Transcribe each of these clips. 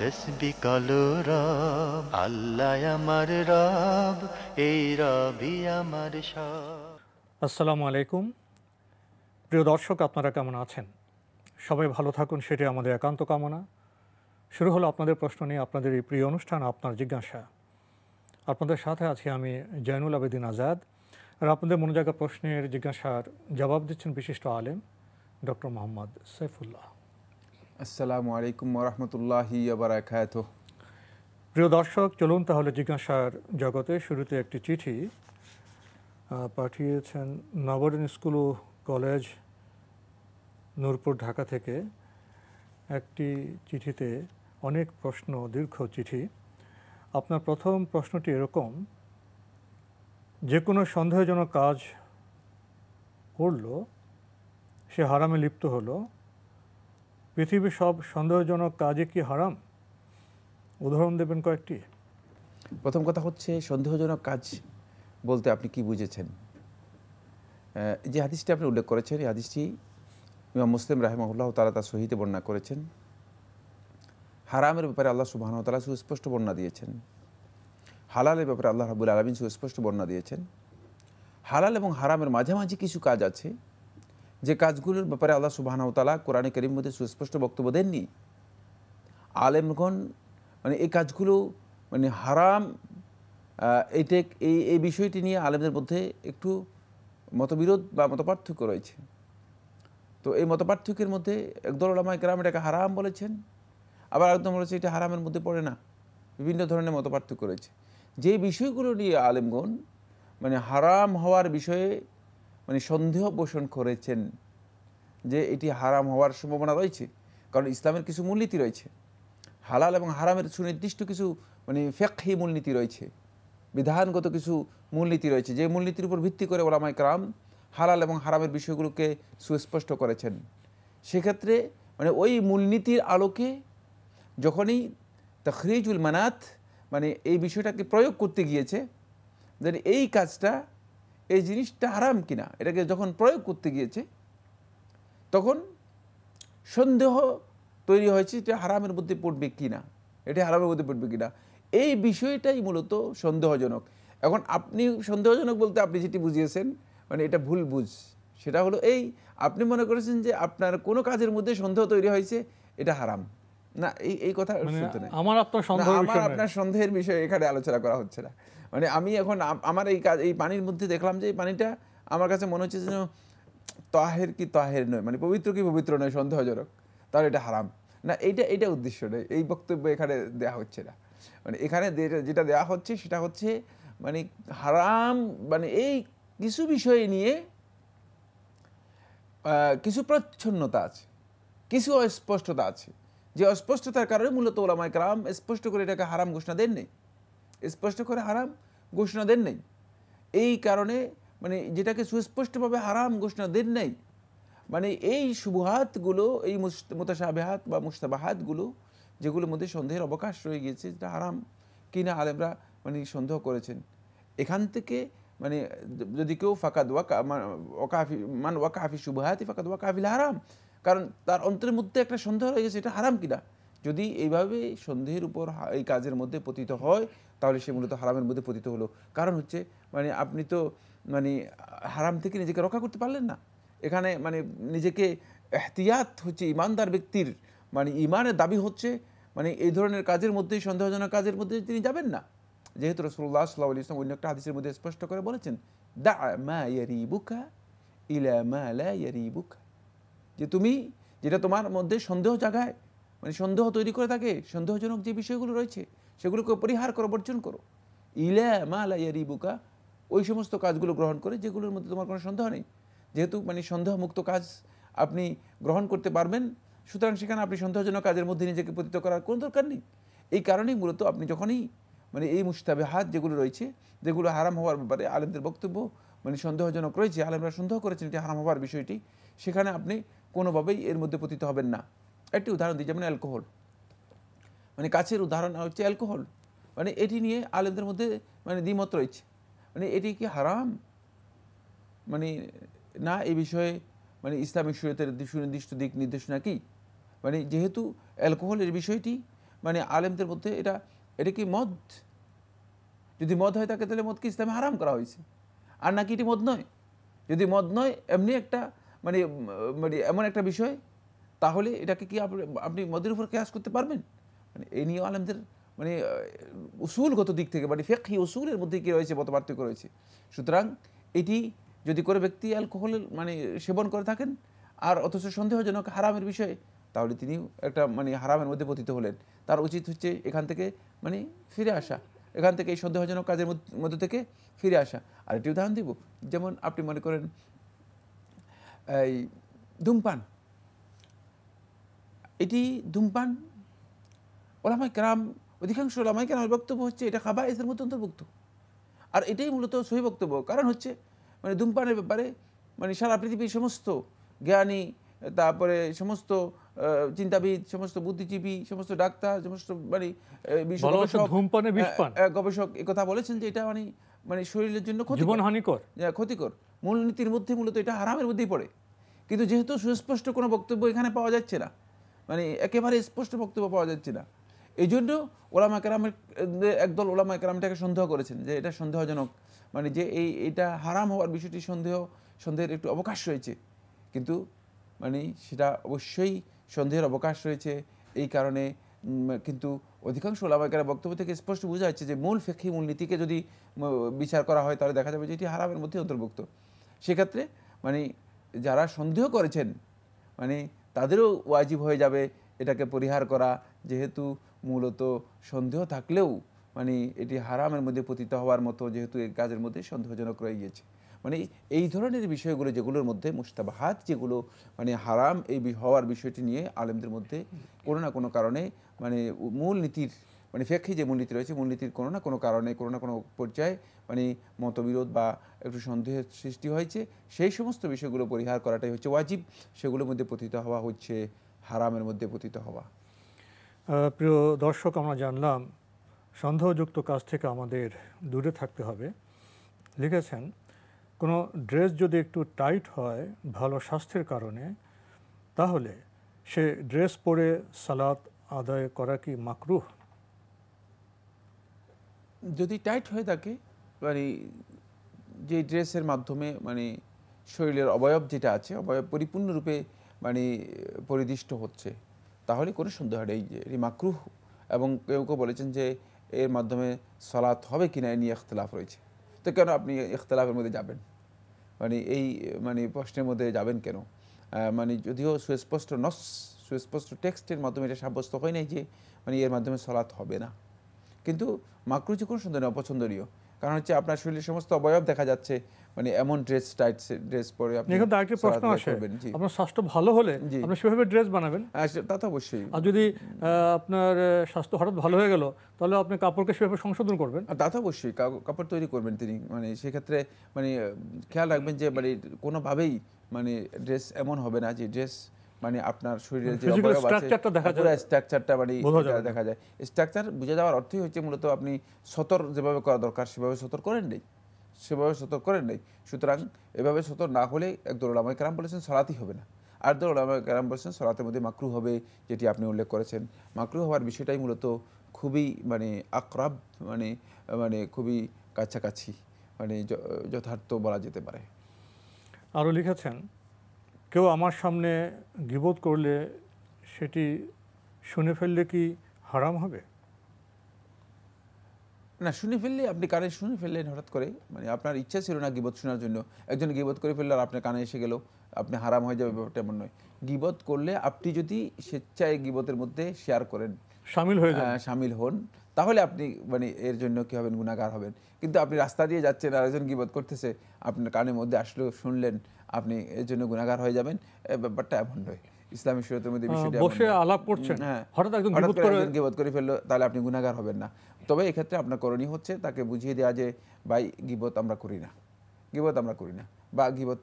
তসবি রব আল্লাহ আমার রব এই রবি আমার সব আসসালামু আলাইকুম প্রিয় দর্শক আপনারা কেমন আছেন সবাই ভালো থাকুন সেটি আমাদের একান্ত কামনা শুরু হলো আপনাদের প্রশ্ন নিয়ে আপনাদের এই প্রিয় অনুষ্ঠান আপনার জিজ্ঞাসা আপনাদের সাথে আছি আমি জয়নুল আবেদিন আজাদ আর আপনাদের মনোজাগা প্রশ্নের জিজ্ঞাসার জবাব দিচ্ছেন বিশিষ্ট আলেম ডক্টর মোহাম্মদ সৈফুল্লাহ আসসালামু আলাইকুম রহমতুল্লাহি আবরাকাত প্রিয় দর্শক চলুন তাহলে জিজ্ঞাসার জগতে শুরুতে একটি চিঠি পাঠিয়েছেন নবরীন স্কুল ও কলেজ নূরপুর ঢাকা থেকে একটি চিঠিতে অনেক প্রশ্ন দীর্ঘ চিঠি আপনার প্রথম প্রশ্নটি এরকম যে কোনো সন্দেহজনক কাজ করল সে হারামে লিপ্ত হলো পৃথিবীর সব সন্দেহজনক কাজে কি হারাম উদাহরণ দেবেন কয়েকটি প্রথম কথা হচ্ছে সন্দেহজনক কাজ বলতে আপনি কি বুঝেছেন যে হাদিসটি আপনি উল্লেখ করেছেন এই হাদিসটি ইমাম মুসলিম রাহেমাহুল্লাহ তারা তার সহিতে বর্ণনা করেছেন হারামের ব্যাপারে আল্লাহ তালা সুস্পষ্ট বর্ণনা দিয়েছেন হালালের ব্যাপারে আল্লাহ রাবুল আলমিন সুস্পষ্ট বর্ণনা দিয়েছেন হালাল এবং হারামের মাঝামাঝি কিছু কাজ আছে যে কাজগুলোর ব্যাপারে আল্লাহ সুবাহানাউতালা কোরআনে করিম মধ্যে সুস্পষ্ট বক্তব্য দেননি আলেমগণ মানে এই কাজগুলো মানে হারাম এটেক এই এই বিষয়টি নিয়ে আলেমদের মধ্যে একটু মতবিরোধ বা মতপার্থক্য রয়েছে তো এই মতপার্থক্যের মধ্যে একদল ওলামা গ্রাম এটাকে হারাম বলেছেন আবার একদম বলেছে এটা হারামের মধ্যে পড়ে না বিভিন্ন ধরনের মতপার্থক্য রয়েছে যে বিষয়গুলো নিয়ে আলেমগণ মানে হারাম হওয়ার বিষয়ে মানে সন্দেহ পোষণ করেছেন যে এটি হারাম হওয়ার সম্ভাবনা রয়েছে কারণ ইসলামের কিছু মূলনীতি রয়েছে হালাল এবং হারামের সুনির্দিষ্ট কিছু মানে ফেকহি মূলনীতি রয়েছে বিধানগত কিছু মূলনীতি রয়েছে যে মূলনীতির উপর ভিত্তি করে ওলামায় কারাম হালাল এবং হারামের বিষয়গুলোকে সুস্পষ্ট করেছেন সেক্ষেত্রে মানে ওই মূলনীতির আলোকে যখনই তখরিজুল মানাত মানে এই বিষয়টাকে প্রয়োগ করতে গিয়েছে যেন এই কাজটা এই জিনিসটা হারাম কিনা এটাকে যখন প্রয়োগ করতে গিয়েছে তখন সন্দেহ তৈরি হয়েছে যে হারামের মধ্যে পড়বে কিনা এটা হারামের মধ্যে পড়বে কিনা এই বিষয়টাই মূলত সন্দেহজনক এখন আপনি সন্দেহজনক বলতে আপনি যেটি বুঝিয়েছেন মানে এটা ভুল বুঝ সেটা হলো এই আপনি মনে করেছেন যে আপনার কোনো কাজের মধ্যে সন্দেহ তৈরি হয়েছে এটা হারাম না এই এই কথা মানে আমার আপনার সন্দেহের বিষয়ে এখানে আলোচনা করা হচ্ছে না মানে আমি এখন আমার এই কাজ এই পানির মধ্যে দেখলাম যে এই পানিটা আমার কাছে মনে হচ্ছে যেন তাহের কি তাহের নয় মানে পবিত্র কি পবিত্র নয় সন্দেহজনক তাহলে এটা হারাম না এইটা এটা উদ্দেশ্য নয় এই বক্তব্য এখানে দেয়া হচ্ছে না মানে এখানে যেটা দেয়া হচ্ছে সেটা হচ্ছে মানে হারাম মানে এই কিছু বিষয়ে নিয়ে কিছু প্রচ্ছন্নতা আছে কিছু অস্পষ্টতা আছে যে অস্পষ্টতার কারণে মূলত ওলামায় কালাম স্পষ্ট করে এটাকে হারাম ঘোষণা দেননি স্পষ্ট করে হারাম ঘোষণা দেন নাই এই কারণে মানে যেটাকে সুস্পষ্টভাবে হারাম ঘোষণা দেন নাই মানে এই সুবহাতগুলো এই মোতাসাবেহাত বা মুস্তাবাহাতগুলো যেগুলোর মধ্যে সন্দেহের অবকাশ রয়ে গিয়েছে যেটা হারাম কিনা আলেমরা মানে সন্দেহ করেছেন এখান থেকে মানে যদি কেউ ফাঁকা ওয়াকা ওয়াকাফি মান ওয়াকাফি সুবাহাতি ফাকাদ ওয়াকাফিল হারাম কারণ তার অন্তরের মধ্যে একটা সন্দেহ রয়ে গেছে এটা হারাম কিনা যদি এইভাবে সন্দেহের উপর এই কাজের মধ্যে পতিত হয় তাহলে সে মূলত হারামের মধ্যে পতিত হলো কারণ হচ্ছে মানে আপনি তো মানে হারাম থেকে নিজেকে রক্ষা করতে পারলেন না এখানে মানে নিজেকে এহতিয়াত হচ্ছে ইমানদার ব্যক্তির মানে ইমানের দাবি হচ্ছে মানে এই ধরনের কাজের মধ্যেই সন্দেহজনক কাজের মধ্যে তিনি যাবেন না যেহেতু রসুল্লাহ সাল্লাহ ইসলাম অন্য একটা হাদিসের মধ্যে স্পষ্ট করে বলেছেন দা যে তুমি যেটা তোমার মধ্যে সন্দেহ জাগায় মানে সন্দেহ তৈরি করে থাকে সন্দেহজনক যে বিষয়গুলো রয়েছে সেগুলোকে পরিহার করো বর্জন করো ইলা মালা ইয়ারিবুকা ওই সমস্ত কাজগুলো গ্রহণ করে যেগুলোর মধ্যে তোমার কোনো সন্দেহ নেই যেহেতু মানে সন্দেহমুক্ত কাজ আপনি গ্রহণ করতে পারবেন সুতরাং সেখানে আপনি সন্দেহজনক কাজের মধ্যে নিজেকে পতিত করার কোনো দরকার নেই এই কারণেই মূলত আপনি যখনই মানে এই মুস্তাবে হাত যেগুলো রয়েছে যেগুলো হারাম হওয়ার ব্যাপারে আলেমদের বক্তব্য মানে সন্দেহজনক রয়েছে আলেমরা সন্দেহ করেছেন যে হারাম হওয়ার বিষয়টি সেখানে আপনি কোনোভাবেই এর মধ্যে পতিত হবেন না একটি উদাহরণ দিই যেমন অ্যালকোহল মানে কাছের উদাহরণ হচ্ছে অ্যালকোহল মানে এটি নিয়ে আলেমদের মধ্যে মানে দ্বিমত রয়েছে মানে এটি কি হারাম মানে না এ বিষয়ে মানে ইসলামিক সুরতের সুনির্দিষ্ট দিক নির্দেশনা কি মানে যেহেতু অ্যালকোহলের বিষয়টি মানে আলেমদের মধ্যে এটা এটা কি মদ যদি মদ হয় থাকে তাহলে মদকে ইসলামে হারাম করা হয়েছে আর নাকি এটি মদ নয় যদি মদ নয় এমনি একটা মানে মানে এমন একটা বিষয় তাহলে এটাকে কি আপনি মদের উপর ক্যাশ করতে পারবেন মানে এই নিয়ে আলেমদের মানে উসুলগত দিক থেকে মানে ফেকি উসুলের মধ্যে কী রয়েছে মত পার্থক্য রয়েছে সুতরাং এটি যদি করে ব্যক্তি অ্যালকোহল মানে সেবন করে থাকেন আর অথচ সন্দেহজনক হারামের বিষয়ে তাহলে তিনি একটা মানে হারামের মধ্যে পতিত হলেন তার উচিত হচ্ছে এখান থেকে মানে ফিরে আসা এখান থেকে এই সন্দেহজনক কাজের মধ্যে থেকে ফিরে আসা আর একটি উদাহরণ দিব যেমন আপনি মনে করেন এই ধূমপান এটি ধূমপান ওলামাই কেরাম অধিকাংশ ওলামাই কেরামের বক্তব্য হচ্ছে এটা খাবার এসের মধ্যে অন্তর্ভুক্ত আর এটাই মূলত সহি বক্তব্য কারণ হচ্ছে মানে ধূমপানের ব্যাপারে মানে সারা পৃথিবীর সমস্ত জ্ঞানী তারপরে সমস্ত চিন্তাবিদ সমস্ত বুদ্ধিজীবী সমস্ত ডাক্তার সমস্ত মানে গবেষক কথা বলেছেন যে এটা মানে মানে শরীরের জন্য হানিকর ক্ষতিকর মূলনীতির মধ্যে মূলত এটা হারামের মধ্যেই পড়ে কিন্তু যেহেতু সুস্পষ্ট কোনো বক্তব্য এখানে পাওয়া যাচ্ছে না মানে একেবারে স্পষ্ট বক্তব্য পাওয়া যাচ্ছে না এই জন্য ওলামা কেরামের একদল ওলামা কেরামটাকে সন্দেহ করেছেন যে এটা সন্দেহজনক মানে যে এই এটা হারাম হওয়ার বিষয়টি সন্দেহ সন্দেহের একটু অবকাশ রয়েছে কিন্তু মানে সেটা অবশ্যই সন্দেহের অবকাশ রয়েছে এই কারণে কিন্তু অধিকাংশ ওলামাইকার বক্তব্য থেকে স্পষ্ট বোঝা যাচ্ছে যে মূল ফেকি মূলনীতিকে যদি বিচার করা হয় তাহলে দেখা যাবে যে এটি হারামের মধ্যে অন্তর্ভুক্ত সেক্ষেত্রে মানে যারা সন্দেহ করেছেন মানে তাদেরও ওয়াজিব হয়ে যাবে এটাকে পরিহার করা যেহেতু মূলত সন্দেহ থাকলেও মানে এটি হারামের মধ্যে পতিত হওয়ার মতো যেহেতু এই কাজের মধ্যে সন্দেহজনক রয়ে গিয়েছে মানে এই ধরনের বিষয়গুলো যেগুলোর মধ্যে মুস্তাবাহাত যেগুলো মানে হারাম এই হওয়ার বিষয়টি নিয়ে আলেমদের মধ্যে কোনো না কোনো কারণে মানে মূল নীতির মানে ফেক্ষে যে মূলনীতি রয়েছে মূলনীতির কোনো না কোনো কারণে কোনো না কোনো পর্যায়ে মানে মতবিরোধ বা একটু সন্দেহের সৃষ্টি হয়েছে সেই সমস্ত বিষয়গুলো পরিহার করাটাই হচ্ছে ওয়াজিব সেগুলোর মধ্যে পতিত হওয়া হচ্ছে হারামের মধ্যে পতিত হওয়া প্রিয় দর্শক আমরা জানলাম সন্দেহযুক্ত কাজ থেকে আমাদের দূরে থাকতে হবে লিখেছেন কোনো ড্রেস যদি একটু টাইট হয় ভালো স্বাস্থ্যের কারণে তাহলে সে ড্রেস পরে সালাত আদায় করা কি মাকরুহ যদি টাইট হয়ে থাকে মানে যে ড্রেসের মাধ্যমে মানে শরীরের অবয়ব যেটা আছে অবয়ব পরিপূর্ণরূপে মানে পরিদিষ্ট হচ্ছে তাহলে কোনো সন্দেহ নেই যে রিমাক্রুহ এবং কেউ কেউ বলেছেন যে এর মাধ্যমে সলাৎ হবে কি না এ নিয়ে ইখতলাফ রয়েছে তো কেন আপনি ইখতলাফের মধ্যে যাবেন মানে এই মানে প্রশ্নের মধ্যে যাবেন কেন মানে যদিও সুস্পষ্ট নস সুস্পষ্ট টেক্সটের মাধ্যমে এটা সাব্যস্ত হয় নাই যে মানে এর মাধ্যমে সলাৎ হবে না কিন্তু মাক্রু যে কোনো সুন্দর অপছন্দনীয় কারণ হচ্ছে আপনার শরীরের সমস্ত অবয়ব দেখা যাচ্ছে মানে এমন ড্রেস টাইট ড্রেস পরে আপনি এখন তার প্রশ্ন ইয়ে আসে আপনার স্বাস্থ্য ভালো হলে আপনি সেভাবে ড্রেস বানাবেন হ্যাঁ, তা তো অবশ্যই আর যদি আপনার স্বাস্থ্য হঠাৎ ভালো হয়ে গেল তাহলে আপনি কাপড়কে সেভাবে সংশোধন করবেন তা তো অবশ্যই কাপড় তৈরি করবেন তিনি মানে সেক্ষেত্রে মানে খেয়াল রাখবেন যে মানে কোনোভাবেই মানে ড্রেস এমন হবে না যে ড্রেস মানে আপনার শরীরের যে অবয়ব আছে পুরো স্ট্রাকচারটা মানে দেখা যায় স্ট্রাকচার বুঝে যাওয়ার অর্থই হচ্ছে মূলত আপনি সতর যেভাবে করা দরকার সেভাবে সতর করেন নেই সেভাবে সতর করেন নাই সুতরাং এভাবে সতর না হলে একদল ওলামাই কালাম বলেছেন সলাতি হবে না আর দল ওলামাই কালাম বলেছেন সলাতের মধ্যে মাকরু হবে যেটি আপনি উল্লেখ করেছেন মাকরু হওয়ার বিষয়টাই মূলত খুবই মানে আক্রাব মানে মানে খুবই কাছাকাছি মানে যথার্থ বলা যেতে পারে আরও লিখেছেন কেউ আমার সামনে গিবোধ করলে সেটি শুনে ফেললে কি হারাম হবে না শুনে ফেললে আপনি কানে শুনে ফেললেন হঠাৎ করে মানে আপনার ইচ্ছা ছিল না গিবত শোনার জন্য একজন গিবত করে ফেললে আর আপনার কানে এসে গেল আপনি হারাম হয়ে যাবে ব্যাপারটা এমন নয় গিবত করলে আপনি যদি স্বেচ্ছায় গিবতের মধ্যে শেয়ার করেন সামিল হয়ে হ্যাঁ, সামিল হন তাহলে আপনি মানে এর জন্য কী হবেন গুণাগার হবেন কিন্তু আপনি রাস্তা দিয়ে যাচ্ছেন আরেকজন কী বোধ করতেছে আপনার কানের মধ্যে আসলেও শুনলেন আপনি এর জন্য গুণাগার হয়ে যাবেন ব্যাপারটা এমন নয় ইসলামী শরীয়তের মধ্যে বসে আলাপ করছেন হ্যাঁ হঠাৎ একজন গিবত করে ফেললো তাহলে আপনি গুণাগার হবেন না তবে এক্ষেত্রে আপনার করণীয় হচ্ছে তাকে বুঝিয়ে দেওয়া যে ভাই গিবত আমরা করি না গিবত আমরা করি না বা গিবত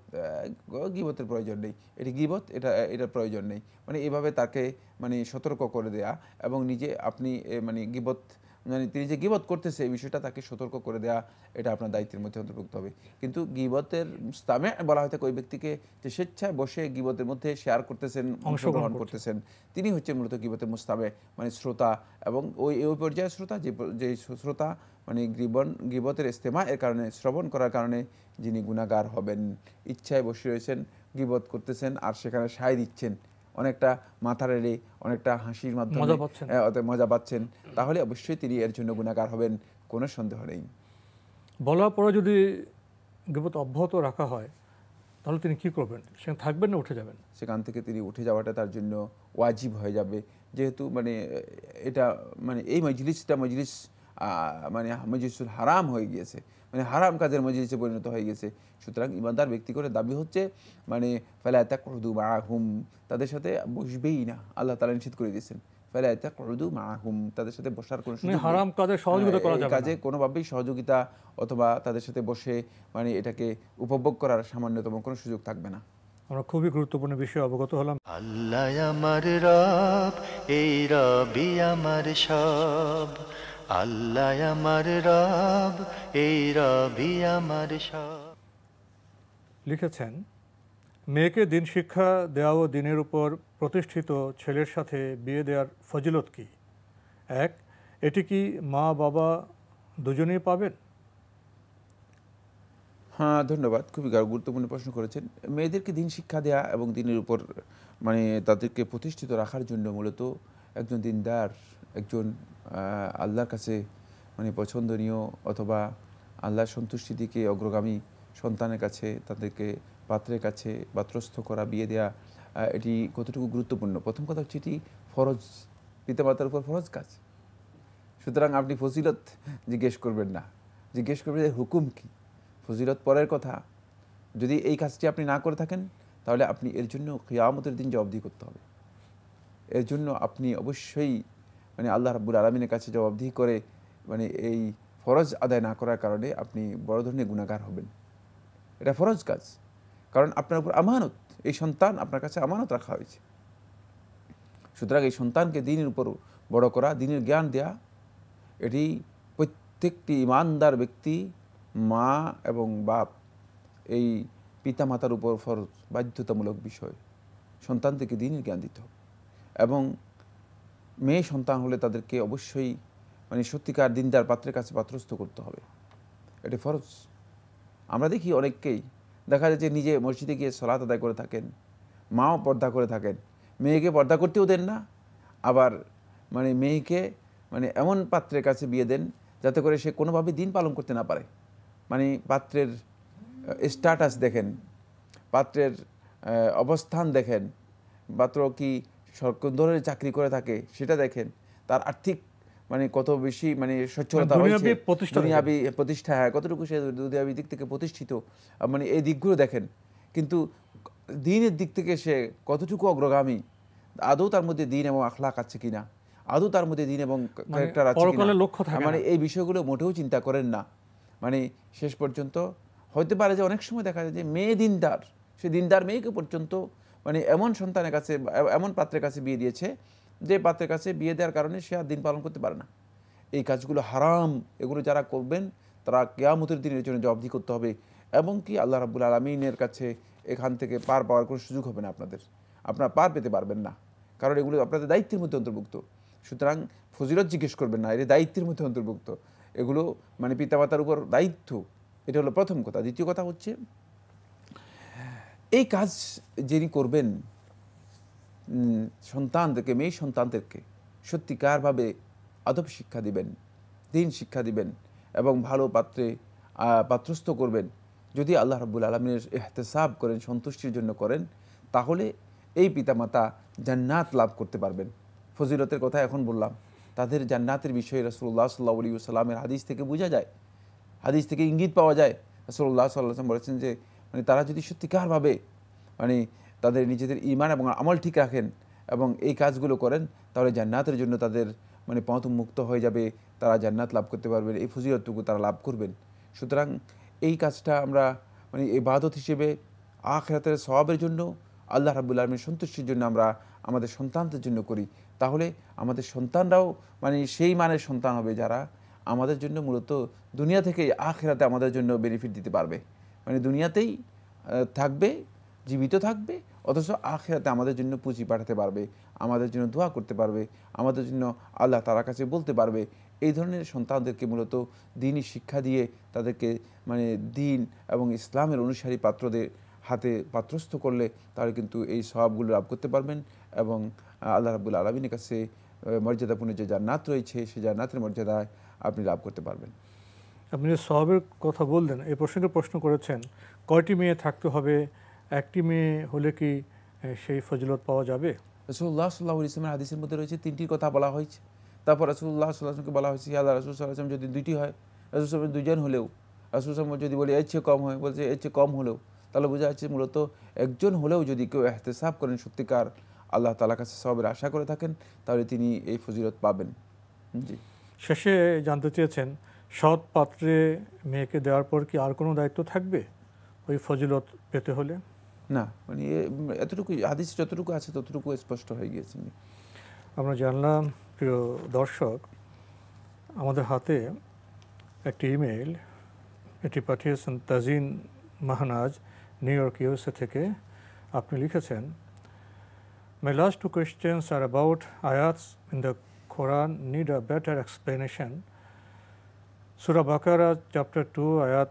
গিবতের প্রয়োজন নেই এটি গিবত এটা এটার প্রয়োজন নেই মানে এভাবে তাকে মানে সতর্ক করে দেয়া এবং নিজে আপনি মানে গিবত মানে তিনি যে গিবত করতেছে এই বিষয়টা তাকে সতর্ক করে দেয়া এটা আপনার দায়িত্বের মধ্যে অন্তর্ভুক্ত হবে কিন্তু গিবতের স্তামে বলা হয় থাকে ওই ব্যক্তিকে যে স্বেচ্ছায় বসে গিবতের মধ্যে শেয়ার করতেছেন অংশগ্রহণ করতেছেন তিনি হচ্ছে মূলত গিবতের মুস্তামে মানে শ্রোতা এবং ওই ওই পর্যায়ে শ্রোতা যে যে শ্রোতা মানে গিবন গিবতের ইস্তেমা এর কারণে শ্রবণ করার কারণে যিনি গুণাগার হবেন ইচ্ছায় বসে রয়েছেন গিবত করতেছেন আর সেখানে সায় দিচ্ছেন অনেকটা মাথার এড়ে অনেকটা হাসির মাধ্যমে হ্যাঁ, মজা পাচ্ছেন তাহলে অবশ্যই তিনি এর জন্য গুণাকার হবেন কোনো সন্দেহ নেই বলার পরে যদি গেপত অব্যাহত রাখা হয় তাহলে তিনি কী করবেন সেখানে থাকবেন না উঠে যাবেন সেখান থেকে তিনি উঠে যাওয়াটা তার জন্য ওয়াজিব হয়ে যাবে যেহেতু মানে এটা মানে এই মজলিসটা মজলিস মানে মজলিসুল হারাম হয়ে গিয়েছে মানে হারাম কাজের মজলিসে পরিণত হয়ে গেছে সুতরাং ইমানদার ব্যক্তি করে দাবি হচ্ছে মানে ফেলায়তা করদু মা হুম তাদের সাথে বসবেই না আল্লাহ তালা নিষেধ করে দিয়েছেন ফেলায়তা করদু মা হুম তাদের সাথে বসার কোনো মানে হারাম কাজে সহযোগিতা করা হ্যাঁ, যাবে কাজে কোনোভাবেই সহযোগিতা অথবা তাদের সাথে বসে মানে এটাকে উপভোগ করার সামান্যতম কোনো সুযোগ থাকবে না আমরা খুবই গুরুত্বপূর্ণ বিষয়ে অবগত হলাম আল্লাহ আমার রব এই রবি আমার সব আল্লাহ আমার রব এই রবি আমার লিখেছেন মেয়েকে দিন শিক্ষা দেওয়া ও দিনের উপর প্রতিষ্ঠিত ছেলের সাথে বিয়ে দেওয়ার ফজিলত কি এক এটি কি মা বাবা দুজনেই পাবেন হ্যাঁ ধন্যবাদ খুবই গুরুত্বপূর্ণ প্রশ্ন করেছেন মেয়েদেরকে দিন শিক্ষা দেয়া এবং দিনের উপর মানে তাদেরকে প্রতিষ্ঠিত রাখার জন্য মূলত একজন দিনদার একজন আল্লাহর কাছে মানে পছন্দনীয় অথবা আল্লাহর সন্তুষ্টি দিকে অগ্রগামী সন্তানের কাছে তাদেরকে পাত্রের কাছে পাত্রস্থ করা বিয়ে দেয়া এটি কতটুকু গুরুত্বপূর্ণ প্রথম কথা হচ্ছে এটি ফরজ পিতামাতার উপর ফরজ কাজ সুতরাং আপনি ফজিলত জিজ্ঞেস করবেন না জিজ্ঞেস করবেন যে হুকুম কী ফজিলত পরের কথা যদি এই কাজটি আপনি না করে থাকেন তাহলে আপনি এর জন্য কিয়ামতের দিন জবাবদি করতে হবে এর জন্য আপনি অবশ্যই মানে আল্লাহ রাবুল আলমিনের কাছে জবাবদিহি করে মানে এই ফরজ আদায় না করার কারণে আপনি বড় ধরনের গুণাগার হবেন এটা ফরজ কাজ কারণ আপনার উপর আমানত এই সন্তান আপনার কাছে আমানত রাখা হয়েছে সুতরাং এই সন্তানকে দিনের উপর বড় করা দিনের জ্ঞান দেয়া এটি প্রত্যেকটি ইমানদার ব্যক্তি মা এবং বাপ এই পিতামাতার উপর ফরজ বাধ্যতামূলক বিষয় সন্তানদেরকে দিনের জ্ঞান দিতে হবে এবং মেয়ে সন্তান হলে তাদেরকে অবশ্যই মানে সত্যিকার দিনদার পাত্রের কাছে পাত্রস্থ করতে হবে এটি ফরজ আমরা দেখি অনেককেই দেখা যায় যে নিজে মসজিদে গিয়ে সলাত আদায় করে থাকেন মাও পর্দা করে থাকেন মেয়েকে পর্দা করতেও দেন না আবার মানে মেয়েকে মানে এমন পাত্রের কাছে বিয়ে দেন যাতে করে সে কোনোভাবে দিন পালন করতে না পারে মানে পাত্রের স্ট্যাটাস দেখেন পাত্রের অবস্থান দেখেন পাত্র কি সরকার ধরনের চাকরি করে থাকে সেটা দেখেন তার আর্থিক মানে কত বেশি মানে সচ্ছলতা হয়েছে মানে দুনিয়াবি প্রতিষ্ঠা হ্যাঁ কতটুকু সে দুনিয়াবি দিক থেকে প্রতিষ্ঠিত মানে এই দিকগুলো দেখেন কিন্তু দিনের দিক থেকে সে কতটুকু অগ্রগামী আদৌ তার মধ্যে দিন এবং আখলাক আছে কিনা আদৌ তার মধ্যে দিন এবং মানে ক্যারেক্টার আছে মানে এই বিষয়গুলো মোটেও চিন্তা করেন না মানে শেষ পর্যন্ত হতে পারে যে অনেক সময় দেখা যায় যে মেয়ে দিনদার সে দিনদার মেয়েকে পর্যন্ত মানে এমন সন্তানের কাছে এমন পাত্রের কাছে বিয়ে দিয়েছে যে পাত্রের কাছে বিয়ে দেওয়ার কারণে সে আর দিন পালন করতে পারে না এই কাজগুলো হারাম এগুলো যারা করবেন তারা কেয়ামতের দিনের জন্য জবাবদি করতে হবে এবং কি আল্লাহ রাবুল আলমিনের কাছে এখান থেকে পার পাওয়ার কোনো সুযোগ হবে না আপনাদের আপনারা পার পেতে পারবেন না কারণ এগুলো আপনাদের দায়িত্বের মধ্যে অন্তর্ভুক্ত সুতরাং ফজিরত জিজ্ঞেস করবেন না এর দায়িত্বের মধ্যে অন্তর্ভুক্ত এগুলো মানে পিতামাতার উপর দায়িত্ব এটা হলো প্রথম কথা দ্বিতীয় কথা হচ্ছে এই কাজ যিনি করবেন সন্তানদেরকে মেয়ে সন্তানদেরকে সত্যিকারভাবে আদব শিক্ষা দিবেন দিন শিক্ষা দিবেন এবং ভালো পাত্রে পাত্রস্থ করবেন যদি আল্লাহ রাবুল আলমিনের এহতেসাব করেন সন্তুষ্টির জন্য করেন তাহলে এই পিতামাতা জান্নাত লাভ করতে পারবেন ফজিলতের কথা এখন বললাম তাদের জান্নাতের বিষয়ে রসুল্লাহ সাল্লাহ সাল্লামের হাদিস থেকে বোঝা যায় হাদিস থেকে ইঙ্গিত পাওয়া যায় রসুল্লাহ সাল্লাম বলেছেন যে মানে তারা যদি সত্যিকারভাবে মানে তাদের নিজেদের ইমান এবং আমল ঠিক রাখেন এবং এই কাজগুলো করেন তাহলে জান্নাতের জন্য তাদের মানে পথ মুক্ত হয়ে যাবে তারা জান্নাত লাভ করতে পারবেন এই ফজিলতটুকু তারা লাভ করবেন সুতরাং এই কাজটা আমরা মানে এবাদত হিসেবে আখরাতের স্বভাবের জন্য আল্লাহ রাবুল আলমীর সন্তুষ্টির জন্য আমরা আমাদের সন্তানদের জন্য করি তাহলে আমাদের সন্তানরাও মানে সেই মানের সন্তান হবে যারা আমাদের জন্য মূলত দুনিয়া থেকে আখেরাতে আমাদের জন্য বেনিফিট দিতে পারবে মানে দুনিয়াতেই থাকবে জীবিত থাকবে অথচ আখেরাতে আমাদের জন্য পুঁজি পাঠাতে পারবে আমাদের জন্য দোয়া করতে পারবে আমাদের জন্য আল্লাহ তার কাছে বলতে পারবে এই ধরনের সন্তানদেরকে মূলত দিনই শিক্ষা দিয়ে তাদেরকে মানে দিন এবং ইসলামের অনুসারী পাত্রদের হাতে পাত্রস্থ করলে তারা কিন্তু এই স্বভাবগুলো লাভ করতে পারবেন এবং আল্লাহ রাবুল আলমিনের কাছে মর্যাদাপূর্ণ যে জান্নাত রয়েছে সেই জান্নাতের মর্যাদায় আপনি লাভ করতে পারবেন আপনি যে সবের কথা বললেন এই প্রসঙ্গে প্রশ্ন করেছেন কয়টি মেয়ে থাকতে হবে একটি মেয়ে হলে কি সেই ফজিলত পাওয়া যাবে রসুল্লাহ সাল্লাহ ইসলামের হাদিসের মধ্যে রয়েছে তিনটির কথা বলা হয়েছে তারপর রসুল্লাহ সাল্লাহকে বলা হয়েছে আল্লাহ রসুল সাল্লাহাম যদি দুইটি হয় রসুল সাহেব দুজন হলেও রসুল সাহেব যদি বলি এর চেয়ে কম হয় বলছে এর চেয়ে কম হলেও তাহলে বোঝা যাচ্ছে মূলত একজন হলেও যদি কেউ এহতেসাব করেন সত্যিকার আল্লাহ তালার কাছে সবের আশা করে থাকেন তাহলে তিনি এই ফজিলত পাবেন জি শেষে জানতে চেয়েছেন সৎ পাত্রে মেয়েকে দেওয়ার পর কি আর কোনো দায়িত্ব থাকবে ওই ফজিলত পেতে হলে না মানে এতটুকু আদিস যতটুকু আছে ততটুকু স্পষ্ট হয়ে গিয়েছে আমরা জানলাম প্রিয় দর্শক আমাদের হাতে একটি ইমেল এটি পাঠিয়েছেন Tazin Mahnaz New York USA থেকে আপনি লিখেছেন my last two questions are about ayats in the Quran need a better explanation Surah Baqarah chapter 2 ayat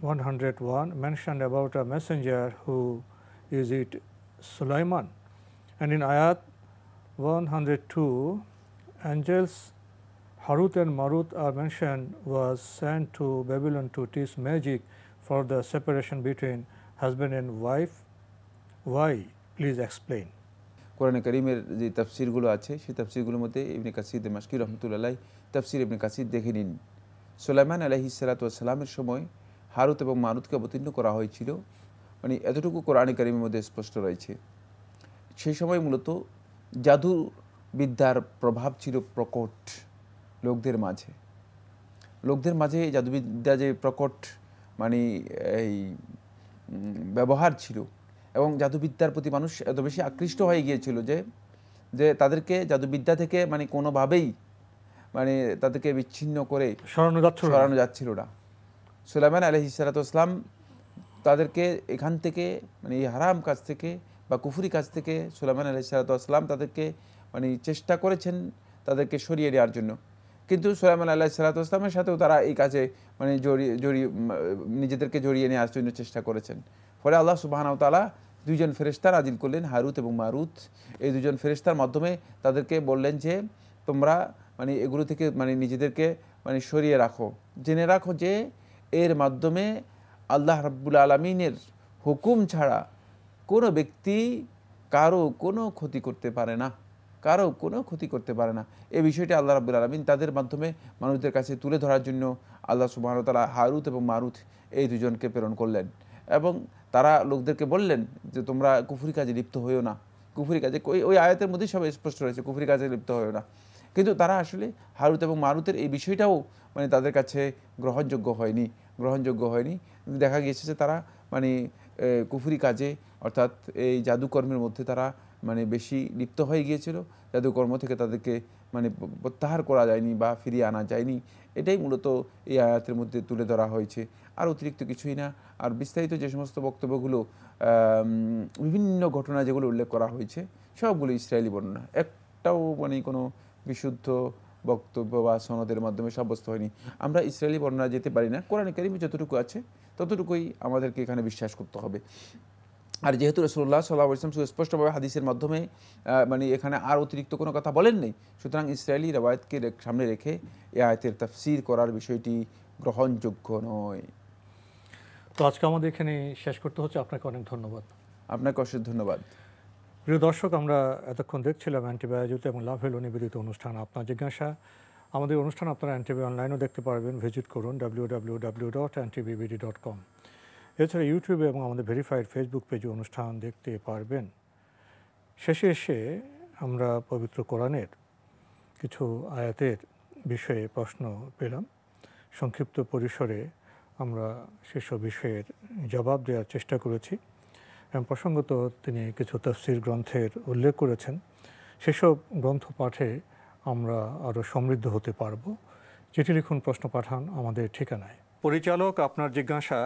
101 mentioned about a messenger who is it Sulaiman and in ayat 102 angels Harut and Marut are mentioned was sent to Babylon to teach magic for the separation between husband and wife. Why? Please explain. কোরআনে করিমের যে তফসিরগুলো আছে সেই তফসিরগুলোর মধ্যে ইবনে কাসির মাসকি রহমতুল্লাহ তফসির ইবনে কাসির দেখে নিন সোলাইমান আলহি সালাতামের সময় হারুত এবং মারুতকে অবতীর্ণ করা হয়েছিল মানে এতটুকু কোরআন কারিমের মধ্যে স্পষ্ট রয়েছে সেই সময় মূলত জাদু বিদ্যার প্রভাব ছিল প্রকট লোকদের মাঝে লোকদের মাঝে জাদুবিদ্যা যে প্রকট মানে এই ব্যবহার ছিল এবং জাদুবিদ্যার প্রতি মানুষ এত বেশি আকৃষ্ট হয়ে গিয়েছিল যে যে তাদেরকে জাদুবিদ্যা থেকে মানে কোনোভাবেই মানে তাদেরকে বিচ্ছিন্ন করে সরানো যাচ্ছিল সরানো যাচ্ছিল না সুলাইমান আলহি সালাতাম তাদেরকে এখান থেকে মানে এই হারাম কাজ থেকে বা কুফুরি কাজ থেকে সুলাইমান আলহি সালাতাম তাদেরকে মানে চেষ্টা করেছেন তাদেরকে সরিয়ে নেওয়ার জন্য কিন্তু সুলাইমান আল্লাহ সালাতামের সাথেও তারা এই কাজে মানে জড়িয়ে জড়িয়ে নিজেদেরকে জড়িয়ে নেওয়ার জন্য চেষ্টা করেছেন ফলে আল্লাহ সুবাহানাও তালা দুইজন ফেরেস্তা আজিল করলেন হারুত এবং মারুত এই দুজন ফেরেস্তার মাধ্যমে তাদেরকে বললেন যে তোমরা মানে এগুলো থেকে মানে নিজেদেরকে মানে সরিয়ে রাখো জেনে রাখো যে এর মাধ্যমে আল্লাহ রাব্বুল আলমিনের হুকুম ছাড়া কোনো ব্যক্তি কারো কোনো ক্ষতি করতে পারে না কারো কোনো ক্ষতি করতে পারে না এই বিষয়টি আল্লাহ রাবুল আলমিন তাদের মাধ্যমে মানুষদের কাছে তুলে ধরার জন্য আল্লাহ সুবাহতালা হারুত এবং মারুত এই দুজনকে প্রেরণ করলেন এবং তারা লোকদেরকে বললেন যে তোমরা কুফুরি কাজে লিপ্ত হইও না কুফুরি কাজে ওই ওই আয়তের মধ্যেই সব স্পষ্ট রয়েছে কুফুরি কাজে লিপ্ত হইও না কিন্তু তারা আসলে হারুত এবং মারুতের এই বিষয়টাও মানে তাদের কাছে গ্রহণযোগ্য হয়নি গ্রহণযোগ্য হয়নি দেখা গিয়েছে যে তারা মানে কুফুরি কাজে অর্থাৎ এই জাদুকর্মের মধ্যে তারা মানে বেশি লিপ্ত হয়ে গিয়েছিল জাদুকর্ম থেকে তাদেরকে মানে প্রত্যাহার করা যায়নি বা ফিরিয়ে আনা যায়নি এটাই মূলত এই আয়াতের মধ্যে তুলে ধরা হয়েছে আর অতিরিক্ত কিছুই না আর বিস্তারিত যে সমস্ত বক্তব্যগুলো বিভিন্ন ঘটনা যেগুলো উল্লেখ করা হয়েছে সবগুলো ইসরায়েলি বর্ণনা একটাও মানে কোনো বিশুদ্ধ বক্তব্য বা সনদের মাধ্যমে সাব্যস্ত হয়নি আমরা ইসরায়েলি বর্ণনা যেতে পারি না কোরআন একাডেমি যতটুকু আছে ততটুকুই আমাদেরকে এখানে বিশ্বাস করতে হবে আর যেহেতু রসুল্লাহ সাল্লাহ ইসলাম সুস্পষ্টভাবে হাদিসের মাধ্যমে মানে এখানে আর অতিরিক্ত কোনো কথা বলেন নেই সুতরাং ইসরায়েলি রেওয়ায়তকে সামনে রেখে এ আয়তের তাফসির করার বিষয়টি গ্রহণযোগ্য নয় তো আজকে আমাদের এখানে শেষ করতে হচ্ছে আপনাকে অনেক ধন্যবাদ আপনাকে অশেষ ধন্যবাদ প্রিয় দর্শক আমরা এতক্ষণ দেখছিলাম অ্যান্টিবায়োজিত এবং লাভ হেলো নিবেদিত অনুষ্ঠান আপনার জিজ্ঞাসা আমাদের অনুষ্ঠান আপনারা অ্যান্টিবি অনলাইনেও দেখতে পারবেন ভিজিট করুন W dot ntvbd dot com এছাড়া ইউটিউবে এবং আমাদের ভেরিফাইড ফেসবুক পেজে অনুষ্ঠান দেখতে পারবেন শেষে এসে আমরা পবিত্র কোরআনের কিছু আয়াতের বিষয়ে প্রশ্ন পেলাম সংক্ষিপ্ত পরিসরে আমরা সেসব বিষয়ের জবাব দেওয়ার চেষ্টা করেছি এবং প্রসঙ্গত তিনি কিছু তফসির গ্রন্থের উল্লেখ করেছেন সেসব গ্রন্থ পাঠে আমরা আরও সমৃদ্ধ হতে পারব চিঠি লিখুন প্রশ্ন পাঠান আমাদের ঠিকানায় পরিচালক আপনার জিজ্ঞাসা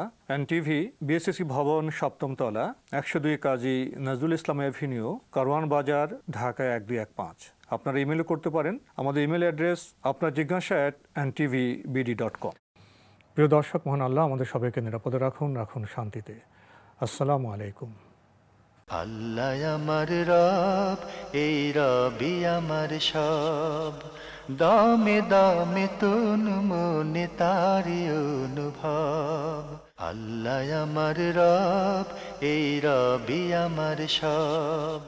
টিভি বিএসসি ভবন সপ্তম তলা একশো দুই কাজী নজরুল ইসলাম এভিনিউ কারওয়ান বাজার ঢাকা এক দুই এক পাঁচ আপনারা ইমেলও করতে পারেন আমাদের ইমেল অ্যাড্রেস আপনার জিজ্ঞাসা at TV BD dot com প্রিয় দর্শক মহান আল্লাহ আমাদের সবাইকে নিরাপদে রাখুন রাখুন শান্তিতে আসসালামু আলাইকুম আল্লাহ আমার রব এই রবি আমার সব দমে দমে তুন মনে তারি অনুভব আল্লাহ আমার রব এই রবি আমার সব